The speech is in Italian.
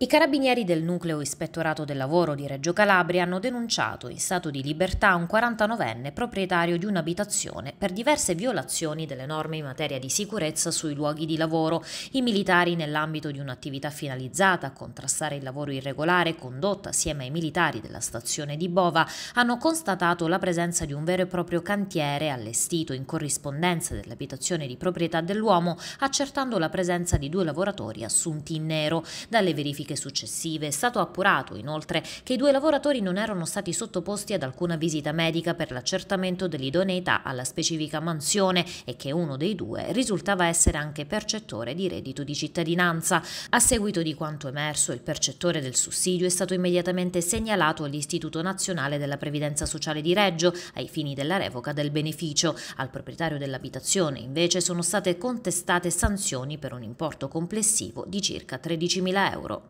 I carabinieri del nucleo ispettorato del lavoro di Reggio Calabria hanno denunciato in stato di libertà un 49enne proprietario di un'abitazione per diverse violazioni delle norme in materia di sicurezza sui luoghi di lavoro. I militari nell'ambito di un'attività finalizzata a contrastare il lavoro irregolare condotta assieme ai militari della stazione di Bova hanno constatato la presenza di un vero e proprio cantiere allestito in corrispondenza dell'abitazione di proprietà dell'uomo accertando la presenza di due lavoratori assunti in nero. Dalle verifiche verifiche successive è stato appurato inoltre che i due lavoratori non erano stati sottoposti ad alcuna visita medica per l'accertamento dell'idoneità alla specifica mansione e che uno dei due risultava essere anche percettore di reddito di cittadinanza. A seguito di quanto emerso, il percettore del sussidio è stato immediatamente segnalato all'Istituto Nazionale della Previdenza Sociale di Reggio ai fini della revoca del beneficio. Al proprietario dell'abitazione invece sono state contestate sanzioni per un importo complessivo di circa 13.000 euro.